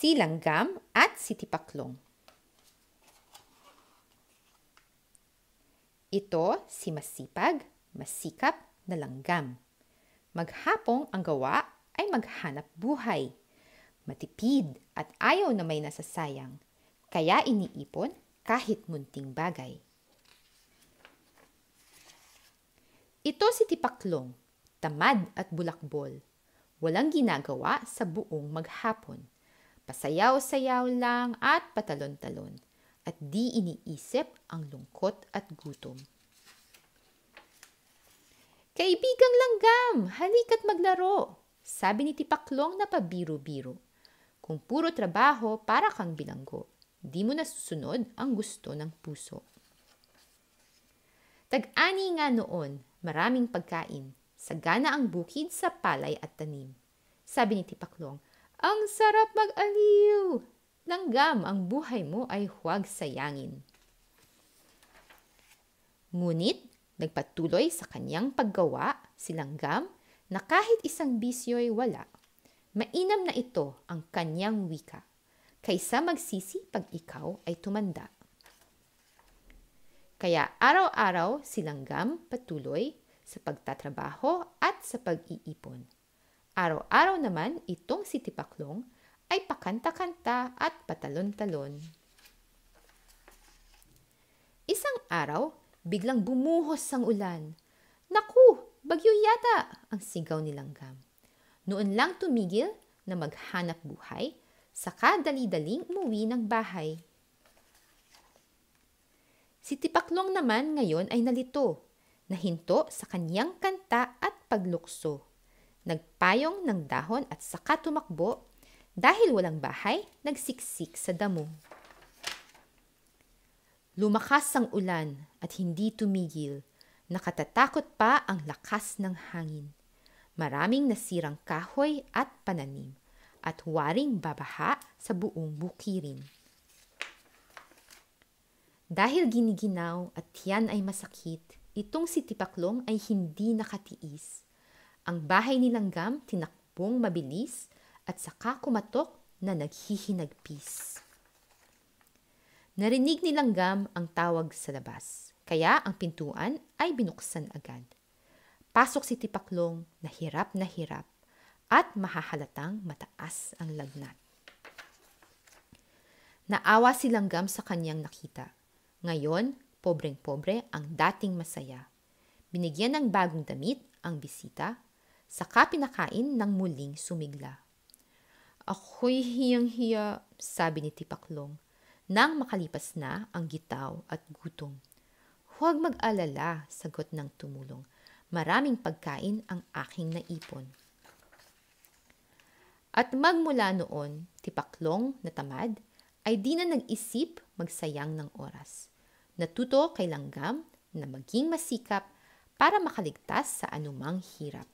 si Langgam at si Tipaklong. Ito si masipag, masikap na langgam. Maghapong ang gawa ay maghanap buhay. Matipid at ayaw na may nasasayang. Kaya iniipon kahit munting bagay. Ito si Tipaklong, tamad at bulakbol. Walang ginagawa sa buong maghapon Pasayaw-sayaw lang at patalon-talon at di iniisip ang lungkot at gutom. Kaibigang langgam, halika't maglaro, sabi ni Tipaklong na pabiro-biro. Kung puro trabaho, para kang bilanggo. Di mo nasusunod ang gusto ng puso. Tag-ani nga noon, maraming pagkain. Sagana ang bukid sa palay at tanim. Sabi ni Tipaklong, ang sarap mag-aliw! Langgam ang buhay mo ay huwag sayangin. Ngunit, nagpatuloy sa kanyang paggawa si Langgam na kahit isang bisyo ay wala. Mainam na ito ang kanyang wika, kaysa magsisi pag ikaw ay tumanda. Kaya araw-araw si Langgam patuloy sa pagtatrabaho at sa pag-iipon Araw-araw naman itong si Tipaklong ay pakanta-kanta at patalon-talon. Isang araw, biglang bumuhos ang ulan. Naku, bagyo yata ang sigaw ni Langgam. Noon lang tumigil na maghanap buhay, saka dali-daling umuwi ng bahay. Si Tipaklong naman ngayon ay nalito, nahinto sa kanyang kanta at paglukso. Nagpayong ng dahon at saka tumakbo. Dahil walang bahay, nagsiksik sa damo. Lumakas ang ulan at hindi tumigil. Nakatatakot pa ang lakas ng hangin. Maraming nasirang kahoy at pananim at waring babaha sa buong bukirin. Dahil giniginaw at tiyan ay masakit, itong si Tipaklong ay hindi nakatiis. Ang bahay ni Langgam tinakbong mabilis at saka kumatok na naghihinagpis. Narinig ni Langgam ang tawag sa labas, kaya ang pintuan ay binuksan agad. Pasok si Tipaklong na hirap na hirap at mahahalatang mataas ang lagnat. Naawa si Langgam sa kanyang nakita. Ngayon, pobreng-pobre ang dating masaya. Binigyan ng bagong damit ang bisita saka pinakain ng muling sumigla. Ako'y hiyang-hiya, sabi ni Tipaklong, nang makalipas na ang gitaw at gutom. Huwag mag-alala, sagot ng tumulong. Maraming pagkain ang aking naipon. At magmula noon, tipaklong na tamad, ay di na nag-isip magsayang ng oras. Natuto kay Langgam na maging masikap para makaligtas sa anumang hirap.